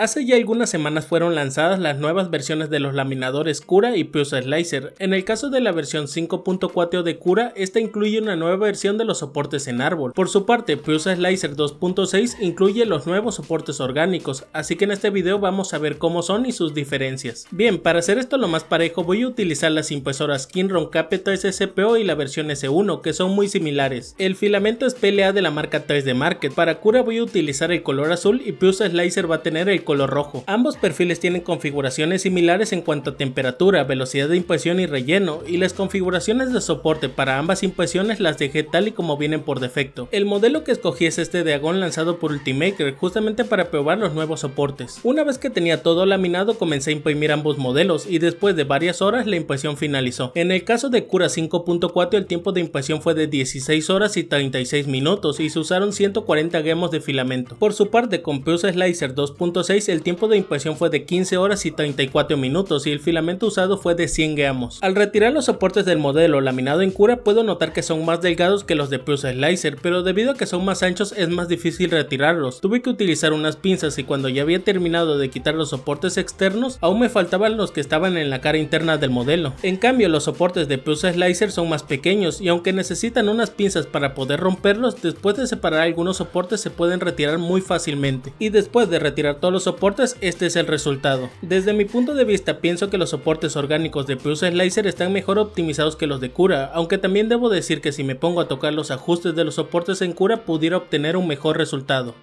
Hace ya algunas semanas fueron lanzadas las nuevas versiones de los laminadores Cura y Pusa Slicer. En el caso de la versión 5.4 de Cura, esta incluye una nueva versión de los soportes en árbol. Por su parte, Pusa Slicer 2.6 incluye los nuevos soportes orgánicos, así que en este video vamos a ver cómo son y sus diferencias. Bien, para hacer esto lo más parejo voy a utilizar las impresoras Kinron Capeta SSPO y la versión S1, que son muy similares. El filamento es PLA de la marca 3D Market. Para Cura voy a utilizar el color azul y Pusa Slicer va a tener el color rojo. Ambos perfiles tienen configuraciones similares en cuanto a temperatura, velocidad de impresión y relleno, y las configuraciones de soporte para ambas impresiones las dejé tal y como vienen por defecto. El modelo que escogí es este de Agón lanzado por Ultimaker, justamente para probar los nuevos soportes. Una vez que tenía todo laminado comencé a imprimir ambos modelos y después de varias horas la impresión finalizó. En el caso de Cura 5.4 el tiempo de impresión fue de 16 horas y 36 minutos y se usaron 140 gramos de filamento. Por su parte con Prusa Slicer 2.0 el tiempo de impresión fue de 15 horas y 34 minutos y el filamento usado fue de 100 gramos. Al retirar los soportes del modelo laminado en cura puedo notar que son más delgados que los de Prusa Slicer, pero debido a que son más anchos es más difícil retirarlos. Tuve que utilizar unas pinzas y cuando ya había terminado de quitar los soportes externos, aún me faltaban los que estaban en la cara interna del modelo. En cambio, los soportes de Prusa Slicer son más pequeños y aunque necesitan unas pinzas para poder romperlos, después de separar algunos soportes se pueden retirar muy fácilmente. Y después de retirar todos los soportes este es el resultado. Desde mi punto de vista pienso que los soportes orgánicos de Plus Slicer están mejor optimizados que los de Cura, aunque también debo decir que si me pongo a tocar los ajustes de los soportes en Cura pudiera obtener un mejor resultado.